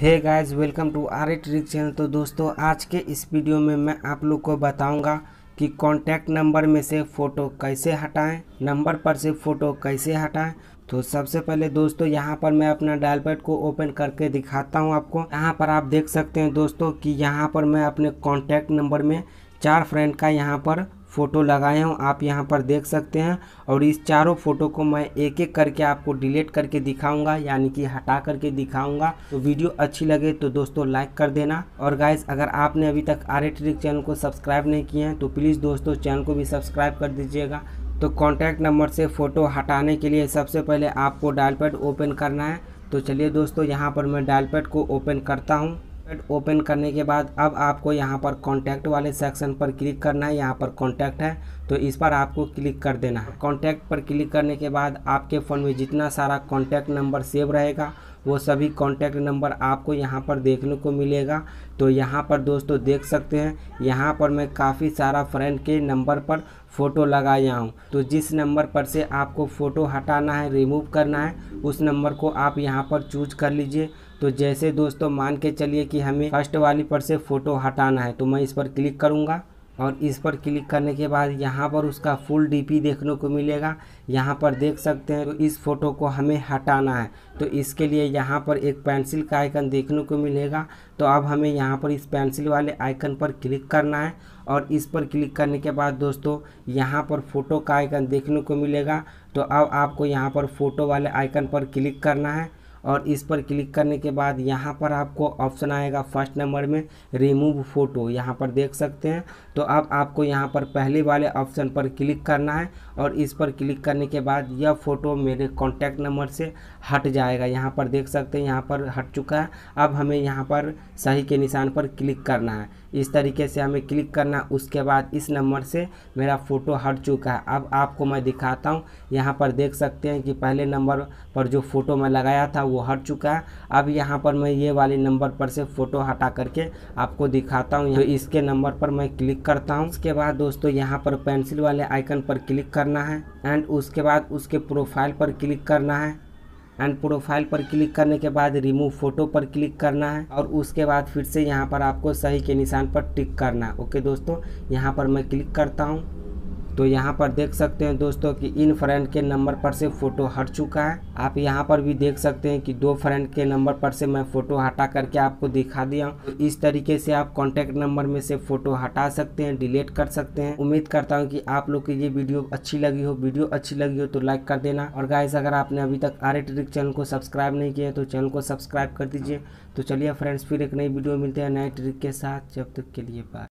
hey guys welcome to R A trick channel तो दोस्तों आज के इस वीडियो में मैं आप लोग को बताऊंगा कि कॉन्टैक्ट नंबर में से फ़ोटो कैसे हटाएं नंबर पर से फ़ोटो कैसे हटाएं तो सबसे पहले दोस्तों यहाँ पर मैं अपना डायल पैड को ओपन करके दिखाता हूँ आपको यहाँ पर आप देख सकते हैं दोस्तों कि यहाँ पर मैं अपने कॉन्टैक्ट नंबर में चार फ्रेंड का यहाँ पर फ़ोटो लगाया हूँ आप यहाँ पर देख सकते हैं और इस चारों फ़ोटो को मैं एक एक करके आपको डिलीट करके दिखाऊंगा यानी कि हटा करके दिखाऊंगा तो वीडियो अच्छी लगे तो दोस्तों लाइक कर देना और गाइज अगर आपने अभी तक आर ट्रिक चैनल को सब्सक्राइब नहीं किए हैं तो प्लीज़ दोस्तों चैनल को भी सब्सक्राइब कर दीजिएगा तो कॉन्टैक्ट नंबर से फ़ोटो हटाने के लिए सबसे पहले आपको डायल पैड ओपन करना है तो चलिए दोस्तों यहाँ पर मैं डायल पैड को ओपन करता हूँ वेबसाइट ओपन करने के बाद अब आपको यहाँ पर कॉन्टैक्ट वाले सेक्शन पर क्लिक करना है यहाँ पर कॉन्टैक्ट है तो इस पर आपको क्लिक कर देना है कॉन्टैक्ट पर क्लिक करने के बाद आपके फ़ोन में जितना सारा कॉन्टैक्ट नंबर सेव रहेगा वो सभी कॉन्टैक्ट नंबर आपको यहाँ पर देखने को मिलेगा तो यहाँ पर दोस्तों देख सकते हैं यहाँ पर मैं काफ़ी सारा फ्रेंड के नंबर पर फ़ोटो लगाया हूँ तो जिस नंबर पर से आपको फ़ोटो हटाना है रिमूव करना है उस नंबर को आप यहाँ पर चूज कर लीजिए तो जैसे दोस्तों मान के चलिए कि हमें फर्स्ट वाली पर से फ़ोटो हटाना है तो मैं इस पर क्लिक करूँगा और इस पर क्लिक करने के बाद यहाँ पर उसका फुल डीपी देखने को मिलेगा यहाँ पर देख सकते हैं तो इस फ़ोटो को हमें हटाना है तो इसके लिए यहाँ पर एक पेंसिल का आइकन देखने को मिलेगा तो अब हमें यहाँ पर इस पेंसिल वाले आइकन पर क्लिक करना है और इस पर क्लिक करने के बाद दोस्तों यहाँ पर फ़ोटो का आइकन देखने को मिलेगा तो अब आपको यहाँ पर फ़ोटो वाले आइकन पर क्लिक करना है और इस पर क्लिक करने के बाद यहाँ पर आपको ऑप्शन आएगा फर्स्ट नंबर में रिमूव फ़ोटो यहाँ पर देख सकते हैं तो अब आपको यहाँ पर पहले वाले ऑप्शन पर क्लिक करना है और इस पर क्लिक करने के बाद यह फ़ोटो मेरे कॉन्टैक्ट नंबर से हट जाएगा यहाँ पर देख सकते हैं यहाँ पर हट चुका है अब हमें यहाँ पर सही के निशान पर क्लिक करना है इस तरीके से हमें क्लिक करना उसके बाद इस नंबर से मेरा फ़ोटो हट चुका है अब आपको मैं दिखाता हूँ यहाँ पर देख सकते हैं कि पहले नंबर पर जो फ़ोटो मैं लगाया था वो हट चुका है अब यहाँ पर मैं ये वाले नंबर पर से फ़ोटो हटा करके आपको दिखाता हूँ तो इसके नंबर पर मैं क्लिक करता हूँ उसके बाद दोस्तों यहाँ पर पेंसिल वाले आइकन पर क्लिक करना है एंड उसके बाद उसके प्रोफाइल पर क्लिक करना है एंड प्रोफाइल पर क्लिक करने के बाद रिमूव फोटो पर क्लिक करना है और उसके बाद फिर से यहाँ पर आपको सही के निशान पर टिक करना है ओके दोस्तों यहाँ पर मैं क्लिक करता हूँ तो यहाँ पर देख सकते हैं दोस्तों कि इन फ्रेंड के नंबर पर से फ़ोटो हट चुका है आप यहाँ पर भी देख सकते हैं कि दो फ्रेंड के नंबर पर से मैं फ़ोटो हटा करके आपको दिखा दिया तो इस तरीके से आप कॉन्टेक्ट नंबर में से फ़ोटो हटा सकते हैं डिलीट कर सकते हैं उम्मीद करता हूँ की आप लोग की ये वीडियो अच्छी लगी हो वीडियो अच्छी लगी हो तो लाइक कर देना और गाइज अगर आपने अभी तक आर ट्रिक चैनल को सब्सक्राइब नहीं किया तो चैनल को सब्सक्राइब कर दीजिए तो चलिए फ्रेंड्स फिर एक नई वीडियो मिलते हैं नए ट्रिक के साथ जब तक के लिए बाय